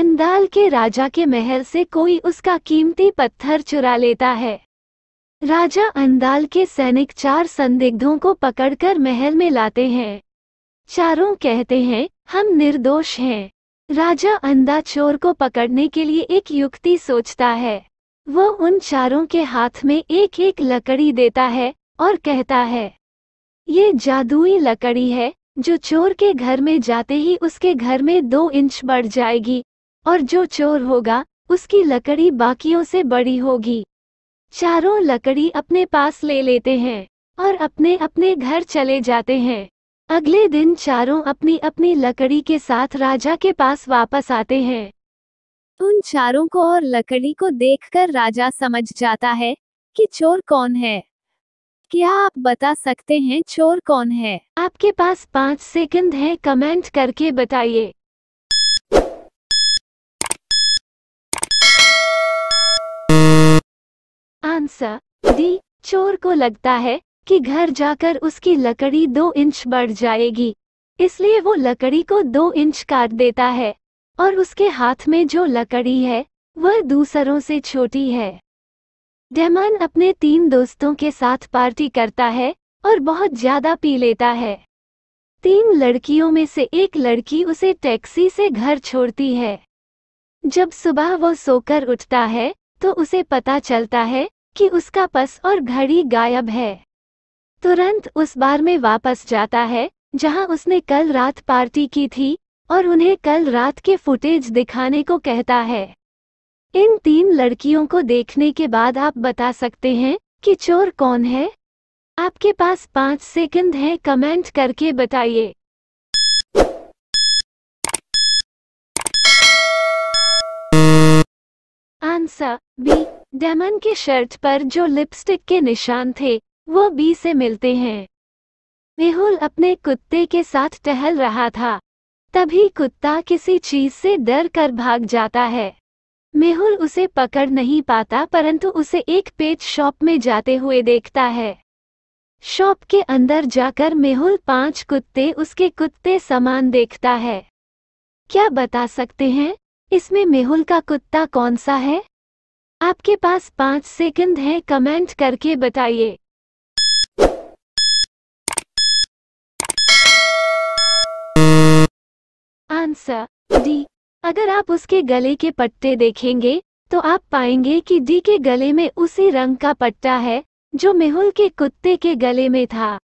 अंदाल के राजा के महल से कोई उसका कीमती पत्थर चुरा लेता है राजा अंदाल के सैनिक चार संदिग्धों को पकड़कर महल में लाते हैं चारों कहते हैं हम निर्दोष हैं राजा अंदा चोर को पकड़ने के लिए एक युक्ति सोचता है वो उन चारों के हाथ में एक एक लकड़ी देता है और कहता है ये जादुई लकड़ी है जो चोर के घर में जाते ही उसके घर में दो इंच बढ़ जाएगी और जो चोर होगा उसकी लकड़ी बाकियों से बड़ी होगी चारों लकड़ी अपने पास ले लेते हैं और अपने अपने घर चले जाते हैं अगले दिन चारों अपनी अपनी लकड़ी के साथ राजा के पास वापस आते हैं उन चारों को और लकड़ी को देखकर राजा समझ जाता है कि चोर कौन है क्या आप बता सकते हैं चोर कौन है आपके पास पाँच सेकंड है कमेंट करके बताइए आंसर डी चोर को लगता है कि घर जाकर उसकी लकड़ी दो इंच बढ़ जाएगी इसलिए वो लकड़ी को दो इंच काट देता है और उसके हाथ में जो लकड़ी है वह दूसरों से छोटी है डेमन अपने तीन दोस्तों के साथ पार्टी करता है और बहुत ज्यादा पी लेता है तीन लड़कियों में से एक लड़की उसे टैक्सी से घर छोड़ती है जब सुबह वो सोकर उठता है तो उसे पता चलता है कि उसका पस और घड़ी गायब है तुरंत उस बार में वापस जाता है जहां उसने कल रात पार्टी की थी और उन्हें कल रात के फुटेज दिखाने को कहता है इन तीन लड़कियों को देखने के बाद आप बता सकते हैं कि चोर कौन है आपके पास पाँच सेकंड हैं कमेंट करके बताइए आंसर बी डेमन की शर्ट पर जो लिपस्टिक के निशान थे वो बी से मिलते हैं मेहुल अपने कुत्ते के साथ टहल रहा था तभी कुत्ता किसी चीज से डर कर भाग जाता है मेहुल उसे पकड़ नहीं पाता परंतु उसे एक पेट शॉप में जाते हुए देखता है शॉप के अंदर जाकर मेहुल पांच कुत्ते उसके कुत्ते समान देखता है क्या बता सकते हैं इसमें मेहुल का कुत्ता कौन सा है आपके पास पाँच सेकंड है कमेंट करके बताइए आंसर डी अगर आप उसके गले के पट्टे देखेंगे तो आप पाएंगे कि डी के गले में उसी रंग का पट्टा है जो मेहुल के कुत्ते के गले में था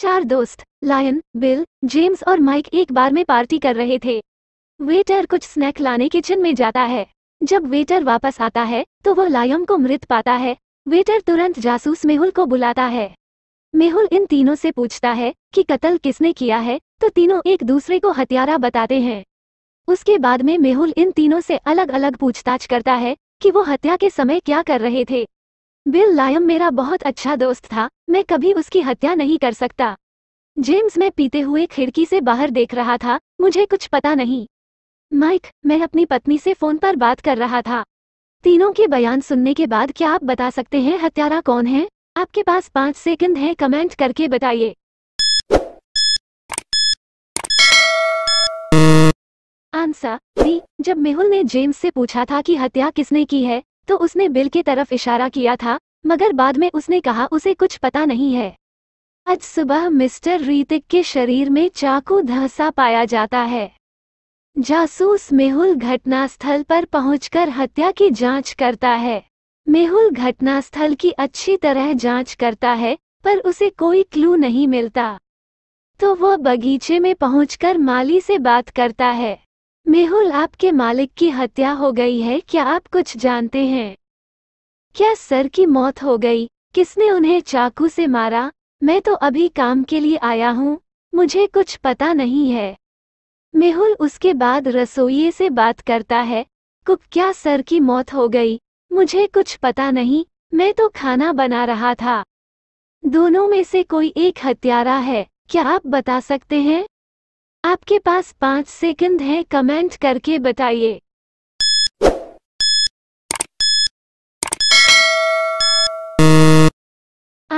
चार दोस्त लायन बिल जेम्स और माइक एक बार में पार्टी कर रहे थे वेटर कुछ स्नैक लाने किचन में जाता है जब वेटर वापस आता है तो वह लायम को मृत पाता है वेटर तुरंत जासूस मेहुल को बुलाता है मेहुल इन तीनों से पूछता है कि कत्ल किसने किया है तो तीनों एक दूसरे को हत्यारा बताते हैं उसके बाद में मेहुल इन तीनों से अलग अलग पूछताछ करता है कि वो हत्या के समय क्या कर रहे थे बिल लायम मेरा बहुत अच्छा दोस्त था मैं कभी उसकी हत्या नहीं कर सकता जेम्स मैं पीते हुए खिड़की से बाहर देख रहा था मुझे कुछ पता नहीं माइक मैं अपनी पत्नी से फोन पर बात कर रहा था तीनों के बयान सुनने के बाद क्या आप बता सकते हैं हत्यारा कौन है आपके पास पाँच सेकंड है कमेंट करके बताइए आंसर डी जब मेहुल ने जेम्स से पूछा था कि हत्या किसने की है तो उसने बिल की तरफ इशारा किया था मगर बाद में उसने कहा उसे कुछ पता नहीं है आज सुबह मिस्टर रीतिक के शरीर में चाकू धसा पाया जाता है जासूस मेहुल घटनास्थल पर पहुंचकर हत्या की जांच करता है मेहुल घटनास्थल की अच्छी तरह जांच करता है पर उसे कोई क्लू नहीं मिलता तो वह बगीचे में पहुंचकर माली से बात करता है मेहुल आपके मालिक की हत्या हो गई है क्या आप कुछ जानते हैं क्या सर की मौत हो गई किसने उन्हें चाकू से मारा मैं तो अभी काम के लिए आया हूँ मुझे कुछ पता नहीं है मेहुल उसके बाद रसोइये से बात करता है कुक क्या सर की मौत हो गई मुझे कुछ पता नहीं मैं तो खाना बना रहा था दोनों में से कोई एक हत्यारा है क्या आप बता सकते हैं आपके पास पाँच सेकंड है कमेंट करके बताइए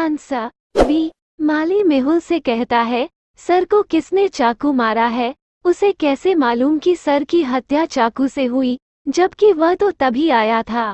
आंसर बी माली मेहुल से कहता है सर को किसने चाकू मारा है उसे कैसे मालूम कि सर की हत्या चाकू से हुई जबकि वह तो तभी आया था